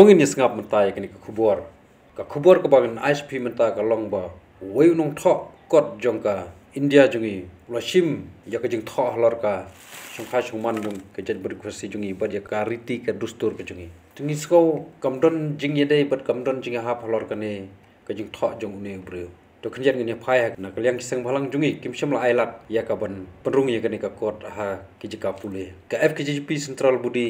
tongin ni sngap mata yakni ka khubor ka khubor ka bagin ISP mata ka longba wei nong tho kot jong ka india jungi lashim yak jing tho lor ka sungkha sungman jung ke jet bur khosi jungi bar yak riti ka dustur ka jungi tungi sko kamdon jing ye dei bat kamdon jing ha ya halor ka ne ka jing tho jong ne bru to khnjer ngi ne phai na kalyang sing bhalang jungi kimshamla ailat yakabon panrung ye ka ne ka kot ha ki jika pule ka fkgp central budi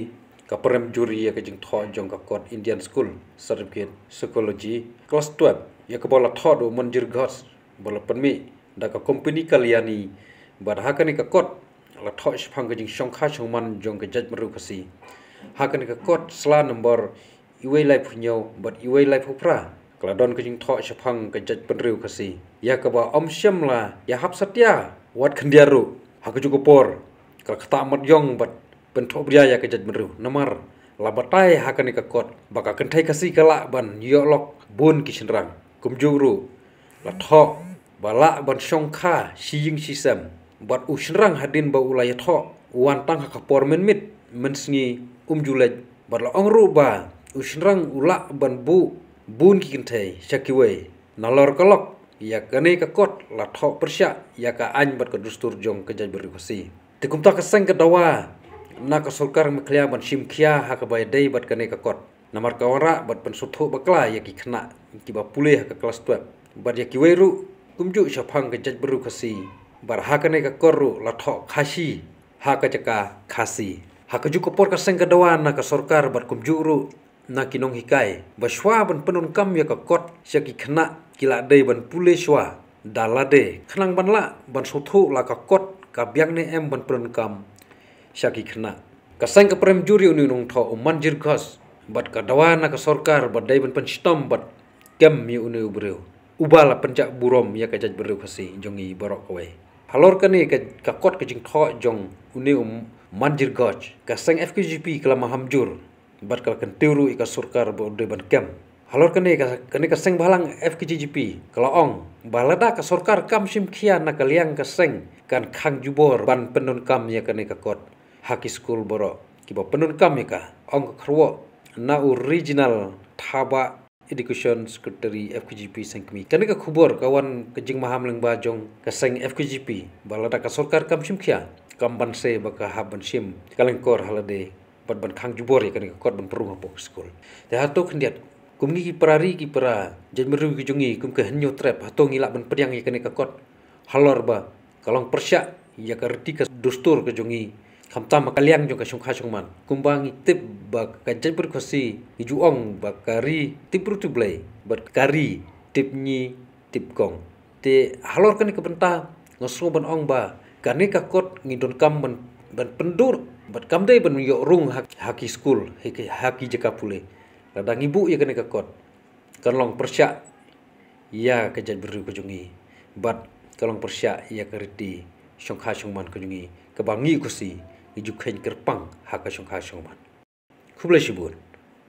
ka prem juri ya ka jing tho jong ka kot indian school certificate psychology class 12 ya ka bola tho do manjir ghos bola panmi da ka company kalyani badha ka ni ka kot la tho shphang ka jing shongkha shongman jong ka jaj maru khasi ha ka ni ka kot sla number iwe life phnyo but iwe life phra kala don ka jing tho shphang ka jaj panriu khasi ya ka ba om shyam la ya hap satya wat khandiaru ha ka jugo por kala khata mat jong but pentop dia ya kejat meru nomor labatai hakan ka kot baka kentai kasi kala ban yolok bun kisenrang kumjuru la tho bala ban songkha siying sisam bat usenrang hadin ba ulaya tho wantang ka por mit mensingi umjulaj bar la ongru ba usenrang ula ban bu bun kintai sakiwe nalor kalok ya kane ka kot la tho persya ya ka anj bat ka dustur jong kejaj berikosi tikumta kaseng ka dawa nak sulkar mekliya ban sim khia ha ka bai dei bat kane ka kot namar ka ora bat pen sutho ba kla ya ki khna ki ba pule ha, ya ha, ha ka kelas 12 bar ya ki weru ha kumju shaphang ka jaj beru khasi bar ha kane ka korru la tho khasi ha ka jaka khasi ha ka ju ko por ka seng ka dawa na ka sulkar bat kumju ru na ki nong hikai ba shwa ban penun kam ya ka kot sya ki khna ki la dei ban pule shwa dalade khlang ban la ban sutho la ka kot ka biang ne em ban pran kam shaki khna ka sang prem juri uni nong tho o manjir khas bat ka dawa na ka sarkar bat dai ban pan stom bat kem mi uni ubreu ubala panja burom ya ka jaj jongi borok kawai halor ka ne ka ka kot ka jing tho jong uni um manjir gach ka sang fkgp kala mahamjur bat kala kan kem halor kene ne ka ka ne ka sang balang fkgp kala balada ka sarkar kam sim khia ka liang ka sang kan khang jubor ban penon kam ya kene ne ka kot haki school boro kibo penun kamika ong khruo na original thaba education secretary fkgp Kene ka khubor kawan kajing maham lengba jong kaseng fkgp balata ka sarkar kam simkhia kam banse baka ha ban sim kalengkor halade pat ban khang jubor ye kanika kot ban pru ha pok school te ha to khndiat kumni ki prari ki pra jemru ki jongi kum ka hnyo trap ha to ngila ban padyang ye kanika halor ba kalong persya ya ka rti dustur ka jongi khamta makaliang juga ka shungkha shungman kumbang kan tip ba ka jepur khosi ju ong ba kari tipru tu blai ba kari tipni tipkong te halor kan ka penta ngosu ban ong ba kani ka ngidon kam ban ban pendur ba kam dai ban yo rung haki school haki haki jeka pule kadang ibu ya kani kakot. kot kan long persya ya ka jepur kujungi ba kalong persya ya kariti shungkha shungman kujungi kebangi kusi ijuk kain kerpang hakasung hakasung man. Kubla sibun.